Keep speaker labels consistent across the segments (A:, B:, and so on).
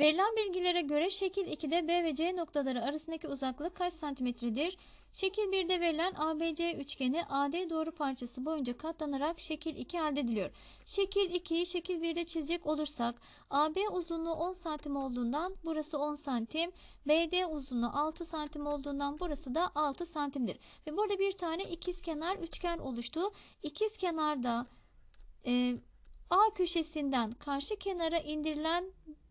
A: Verilen bilgilere göre şekil 2'de B ve C noktaları arasındaki uzaklık kaç santimetredir? Şekil 1'de verilen ABC üçgeni AD doğru parçası boyunca katlanarak şekil 2 elde ediliyor. Şekil 2'yi şekil 1'de çizecek olursak AB uzunluğu 10 santim olduğundan burası 10 santim. BD uzunluğu 6 santim olduğundan burası da 6 santimdir. Ve burada bir tane ikizkenar üçgen oluştu. İkizkenarda e, A köşesinden karşı kenara indirilen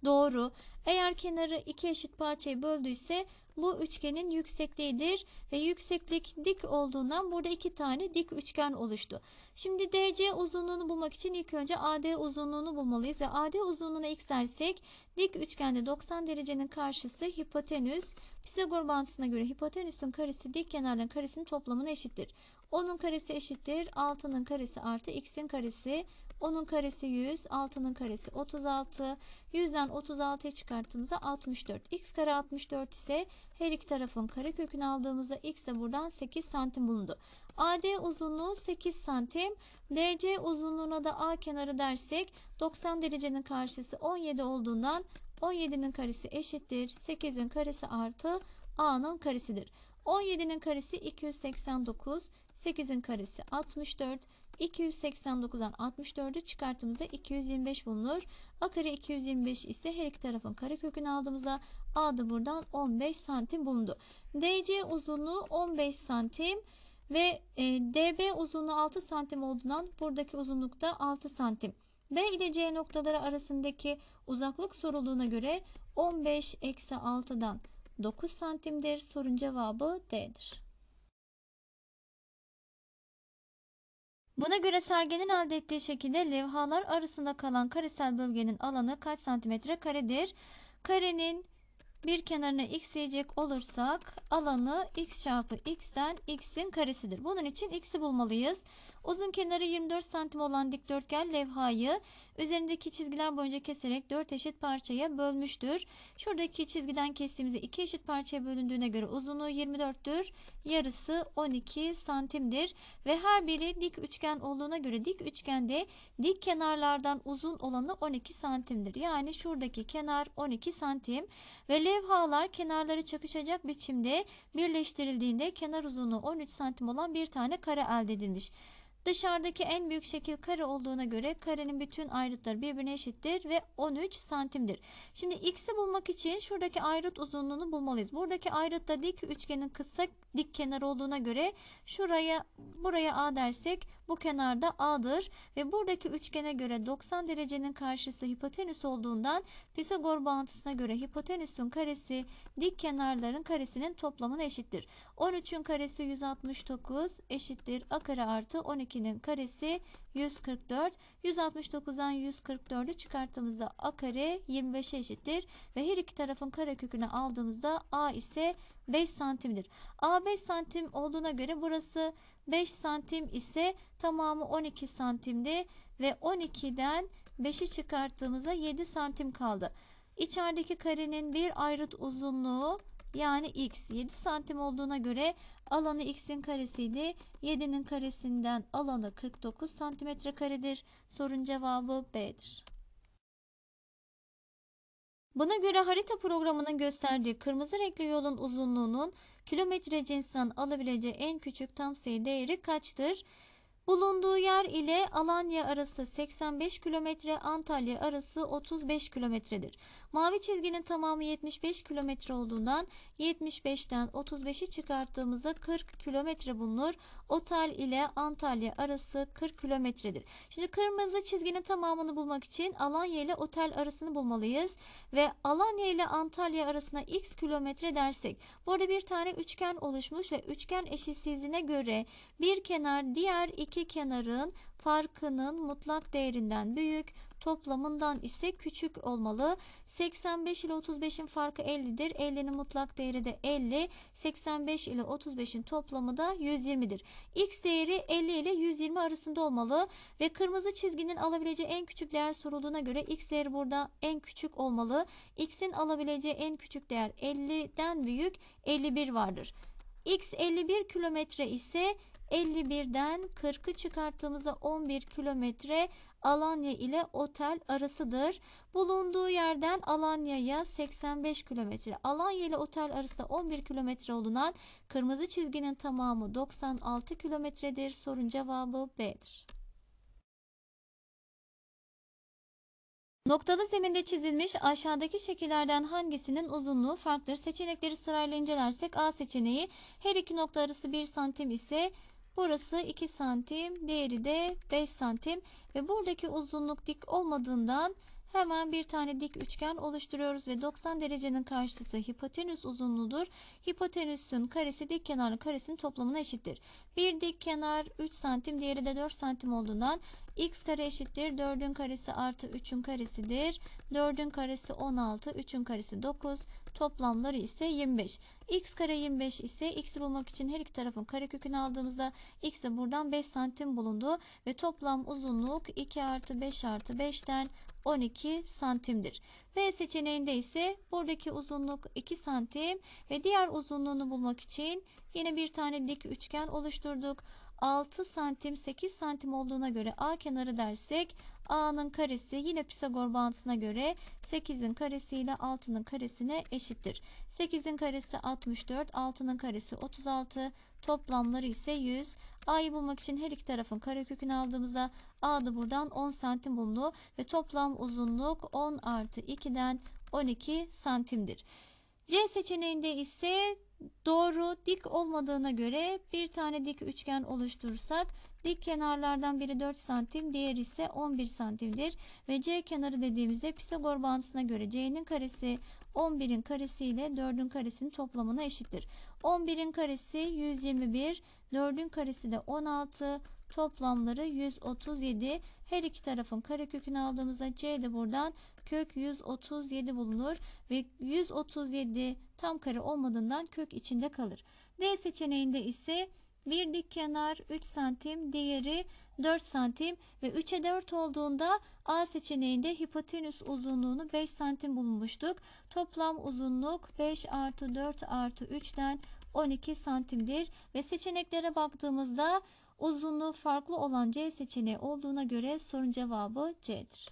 A: doğru. Eğer kenarı iki eşit parçaya böldüyse bu üçgenin yüksekliğidir ve yükseklik dik olduğundan burada iki tane dik üçgen oluştu. Şimdi DC uzunluğunu bulmak için ilk önce AD uzunluğunu bulmalıyız ve AD uzunluğuna x dik üçgende 90 derecenin karşısı hipotenüs Pisagor bağıntısına göre hipotenüsün karesi dik kenarların karesinin toplamına eşittir. 10'un karesi eşittir 6'nın karesi artı x'in karesi. 10'un karesi 100, 6'nın karesi 36. 100'den 36'ya çıkarttığımızda 64. x kare 64 ise her iki tarafın kare kökünü aldığımızda x de buradan 8 santim bulundu. AD uzunluğu 8 santim. DC uzunluğuna da A kenarı dersek 90 derecenin karşısı 17 olduğundan 17'nin karesi eşittir 8'in karesi artı a'nın karesidir. 17'nin karesi 289, 8'in karesi 64, 289'dan 64'ü çıkarttığımızda 225 bulunur. A kare 225 ise her iki tarafın karekökünü aldığımızda A da buradan 15 santim bulundu. DC uzunluğu 15 santim ve e, DB uzunluğu 6 santim olduğundan buradaki uzunluk da 6 santim. B ile C noktaları arasındaki uzaklık sorulduğuna göre 15 eksi 6'dan 9 santimdir. Sorun cevabı D'dir. Buna göre sergenin elde ettiği şekilde levhalar arasında kalan karesel bölgenin alanı kaç santimetre karedir? Karenin bir kenarına x diyecek olursak alanı x çarpı x'ten x'in karesidir. Bunun için x'i bulmalıyız. Uzun kenarı 24 cm olan dikdörtgen levhayı üzerindeki çizgiler boyunca keserek 4 eşit parçaya bölmüştür. Şuradaki çizgiden kestiğimizde 2 eşit parçaya bölündüğüne göre uzunluğu 24'tür. Yarısı 12 santimdir. Ve her biri dik üçgen olduğuna göre dik üçgende dik kenarlardan uzun olanı 12 santimdir. Yani şuradaki kenar 12 cm ve levhalar kenarları çakışacak biçimde birleştirildiğinde kenar uzunluğu 13 cm olan bir tane kare elde edilmiş. Dışarıdaki en büyük şekil kare olduğuna göre karenin bütün ayrıtları birbirine eşittir ve 13 santimdir. Şimdi x'i bulmak için şuradaki ayrıt uzunluğunu bulmalıyız. Buradaki ayrıt da dik üçgenin kısa dik kenarı olduğuna göre şuraya buraya a dersek bu kenarda A'dır ve buradaki üçgene göre 90 derecenin karşısı hipotenüs olduğundan Pisagor bağıntısına göre hipotenüsün karesi dik kenarların karesinin toplamına eşittir. 13'ün karesi 169 eşittir A kare artı 12'nin karesi 144. 169'dan 144'ü çıkarttığımızda A kare 25'e eşittir ve her iki tarafın karekökünü aldığımızda A ise 5 santimdir. A 5 santim olduğuna göre burası 5 santim ise tamamı 12 santimdi ve 12'den 5'i çıkarttığımızda 7 santim kaldı. İçerideki karenin bir ayrıt uzunluğu yani x 7 santim olduğuna göre alanı x'in karesiydi. 7'nin karesinden alanı 49 santimetre karedir. Sorun cevabı B'dir. Buna göre harita programının gösterdiği kırmızı renkli yolun uzunluğunun kilometre cinsinden alabileceği en küçük tam sayı değeri kaçtır? Bulunduğu yer ile Alanya arası 85 kilometre, Antalya arası 35 kilometredir. Mavi çizginin tamamı 75 kilometre olduğundan 75'ten 35'i çıkarttığımızda 40 kilometre bulunur. Otel ile Antalya arası 40 kilometredir. Şimdi kırmızı çizginin tamamını bulmak için Alanya ile otel arasını bulmalıyız ve Alanya ile Antalya arasına x kilometre dersek. Burada bir tane üçgen oluşmuş ve üçgen eşitsizliğine göre bir kenar diğer iki iki kenarın farkının mutlak değerinden büyük, toplamından ise küçük olmalı. 85 ile 35'in farkı 50'dir. 50'nin mutlak değeri de 50. 85 ile 35'in toplamı da 120'dir. X değeri 50 ile 120 arasında olmalı ve kırmızı çizginin alabileceği en küçük değer sorulduğuna göre x değeri burada en küçük olmalı. X'in alabileceği en küçük değer 50'den büyük 51 vardır. X 51 kilometre ise 51'den 40'ı çıkarttığımızda 11 kilometre Alanya ile otel arasıdır. Bulunduğu yerden Alanya'ya 85 kilometre. Alanya ile otel arasında 11 kilometre olunan kırmızı çizginin tamamı 96 kilometredir. Sorun cevabı B'dir. Noktalı zeminde çizilmiş aşağıdaki şekillerden hangisinin uzunluğu farklıdır? Seçenekleri sırayla incelersek A seçeneği her iki nokta arası 1 santim ise Burası 2 santim, diğeri de 5 santim ve buradaki uzunluk dik olmadığından Hemen bir tane dik üçgen oluşturuyoruz ve 90 derecenin karşısı hipotenüs uzunluğudur. Hipotenüsün karesi dik kenarın karesinin toplamına eşittir. Bir dik kenar 3 santim diğeri de 4 santim olduğundan x kare eşittir 4'ün karesi artı 3'ün karesidir. 4'ün karesi 16, 3'ün karesi 9. Toplamları ise 25. x kare 25 ise x'i bulmak için her iki tarafın karekökünü aldığımızda x de buradan 5 santim bulundu ve toplam uzunluk 2 artı 5 artı 5'ten 12 santimdir. B seçeneğinde ise buradaki uzunluk 2 santim ve diğer uzunluğunu bulmak için yine bir tane dik üçgen oluşturduk. 6 santim 8 santim olduğuna göre A kenarı dersek A'nın karesi yine Pisagor bağıntısına göre 8'in karesi ile 6'nın karesine eşittir. 8'in karesi 64, 6'nın karesi 36, toplamları ise 100. A'yı bulmak için her iki tarafın karekökünü aldığımızda A da buradan 10 santim bulundu ve toplam uzunluk 10 artı 2'den 12 santimdir. C seçeneğinde ise doğru dik olmadığına göre bir tane dik üçgen oluşturursak dik kenarlardan biri 4 santim diğer ise 11 santimdir ve C kenarı dediğimizde Pisagor bağıntısına göre C'nin karesi 11'in karesi ile 4'ün karesinin toplamına eşittir. 11'in karesi 121, 4'ün karesi de 16, toplamları 137 her iki tarafın karekökünü aldığımızda C de buradan kök 137 bulunur ve 137 tam kare olmadığından kök içinde kalır. D seçeneğinde ise bir dik kenar 3 santim diğeri 4 santim ve 3'e 4 olduğunda A seçeneğinde hipotenüs uzunluğunu 5 santim bulmuştuk. Toplam uzunluk 5 artı 4 artı 3'ten 12 santimdir ve seçeneklere baktığımızda Uzunluğu farklı olan C seçeneği olduğuna göre sorun cevabı C'dir.